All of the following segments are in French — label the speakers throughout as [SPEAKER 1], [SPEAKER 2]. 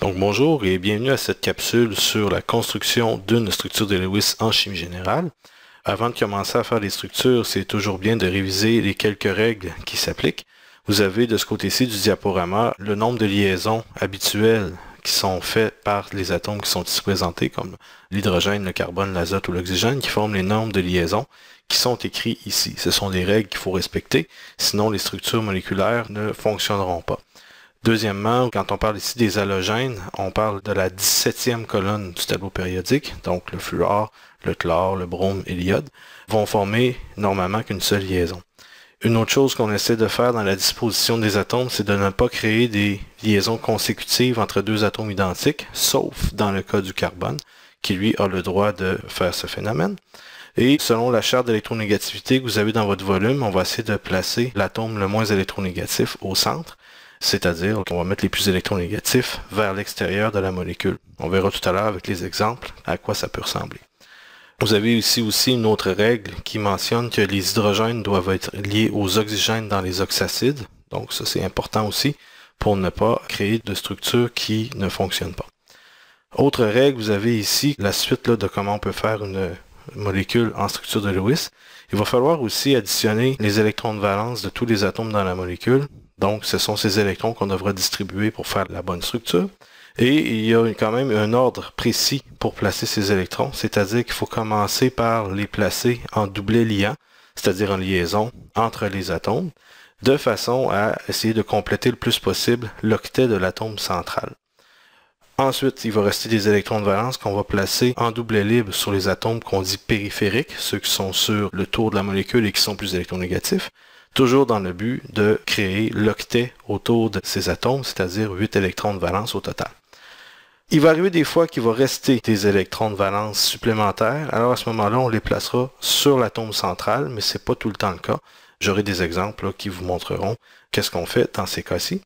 [SPEAKER 1] Donc bonjour et bienvenue à cette capsule sur la construction d'une structure de Lewis en chimie générale. Avant de commencer à faire des structures, c'est toujours bien de réviser les quelques règles qui s'appliquent. Vous avez de ce côté-ci du diaporama le nombre de liaisons habituelles qui sont faites par les atomes qui sont ici présentés, comme l'hydrogène, le carbone, l'azote ou l'oxygène, qui forment les nombres de liaisons qui sont écrits ici. Ce sont des règles qu'il faut respecter, sinon les structures moléculaires ne fonctionneront pas. Deuxièmement, quand on parle ici des halogènes, on parle de la 17e colonne du tableau périodique, donc le fluor, le chlore, le brome et l'iode, vont former normalement qu'une seule liaison. Une autre chose qu'on essaie de faire dans la disposition des atomes, c'est de ne pas créer des liaisons consécutives entre deux atomes identiques, sauf dans le cas du carbone, qui lui a le droit de faire ce phénomène. Et selon la charte d'électronégativité que vous avez dans votre volume, on va essayer de placer l'atome le moins électronégatif au centre c'est-à-dire qu'on va mettre les plus négatifs vers l'extérieur de la molécule. On verra tout à l'heure avec les exemples à quoi ça peut ressembler. Vous avez ici aussi une autre règle qui mentionne que les hydrogènes doivent être liés aux oxygènes dans les oxacides. Donc ça c'est important aussi pour ne pas créer de structures qui ne fonctionnent pas. Autre règle, vous avez ici la suite de comment on peut faire une molécule en structure de Lewis. Il va falloir aussi additionner les électrons de valence de tous les atomes dans la molécule donc, ce sont ces électrons qu'on devra distribuer pour faire la bonne structure. Et il y a quand même un ordre précis pour placer ces électrons, c'est-à-dire qu'il faut commencer par les placer en doublet liant, c'est-à-dire en liaison entre les atomes, de façon à essayer de compléter le plus possible l'octet de l'atome central. Ensuite, il va rester des électrons de valence qu'on va placer en doublet libre sur les atomes qu'on dit périphériques, ceux qui sont sur le tour de la molécule et qui sont plus électronégatifs toujours dans le but de créer l'octet autour de ces atomes, c'est-à-dire 8 électrons de valence au total. Il va arriver des fois qu'il va rester des électrons de valence supplémentaires, alors à ce moment-là, on les placera sur l'atome central, mais ce n'est pas tout le temps le cas. J'aurai des exemples qui vous montreront qu'est-ce qu'on fait dans ces cas-ci.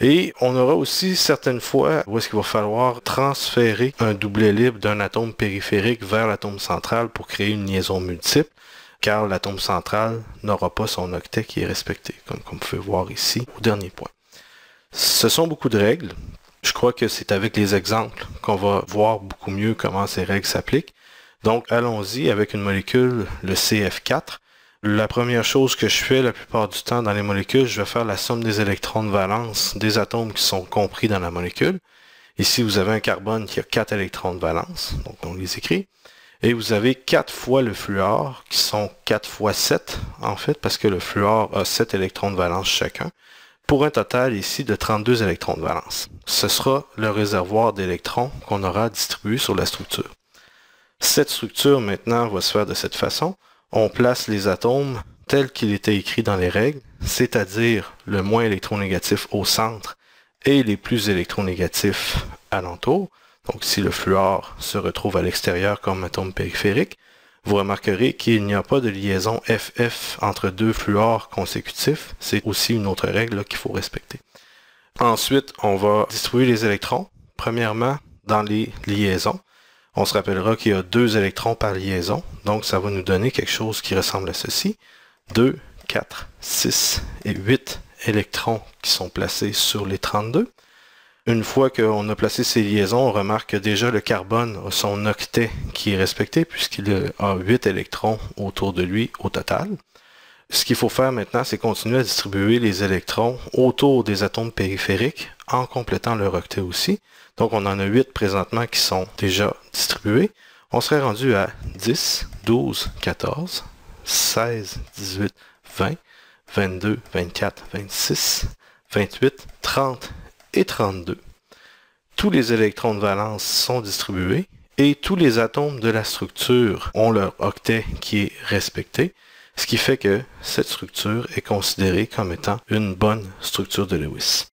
[SPEAKER 1] Et on aura aussi certaines fois où est-ce qu'il va falloir transférer un doublet libre d'un atome périphérique vers l'atome central pour créer une liaison multiple car l'atome central n'aura pas son octet qui est respecté, comme, comme vous pouvez voir ici au dernier point. Ce sont beaucoup de règles. Je crois que c'est avec les exemples qu'on va voir beaucoup mieux comment ces règles s'appliquent. Donc allons-y avec une molécule, le CF4. La première chose que je fais la plupart du temps dans les molécules, je vais faire la somme des électrons de valence des atomes qui sont compris dans la molécule. Ici, vous avez un carbone qui a 4 électrons de valence, donc on les écrit. Et vous avez 4 fois le fluor, qui sont 4 fois 7, en fait, parce que le fluor a 7 électrons de valence chacun, pour un total ici de 32 électrons de valence. Ce sera le réservoir d'électrons qu'on aura distribué sur la structure. Cette structure maintenant va se faire de cette façon. On place les atomes tels qu'il était écrit dans les règles, c'est-à-dire le moins électronégatif au centre et les plus électronégatifs alentour. Donc si le fluor se retrouve à l'extérieur comme atome périphérique, vous remarquerez qu'il n'y a pas de liaison FF entre deux fluors consécutifs. C'est aussi une autre règle qu'il faut respecter. Ensuite, on va distribuer les électrons. Premièrement, dans les liaisons. On se rappellera qu'il y a deux électrons par liaison. Donc, ça va nous donner quelque chose qui ressemble à ceci. 2, 4, 6 et 8 électrons qui sont placés sur les 32. Une fois qu'on a placé ces liaisons, on remarque que déjà le carbone a son octet qui est respecté puisqu'il a 8 électrons autour de lui au total. Ce qu'il faut faire maintenant, c'est continuer à distribuer les électrons autour des atomes périphériques en complétant leur octet aussi. Donc on en a 8 présentement qui sont déjà distribués. On serait rendu à 10, 12, 14, 16, 18, 20, 22, 24, 26, 28, 30, 32. Tous les électrons de valence sont distribués et tous les atomes de la structure ont leur octet qui est respecté, ce qui fait que cette structure est considérée comme étant une bonne structure de Lewis.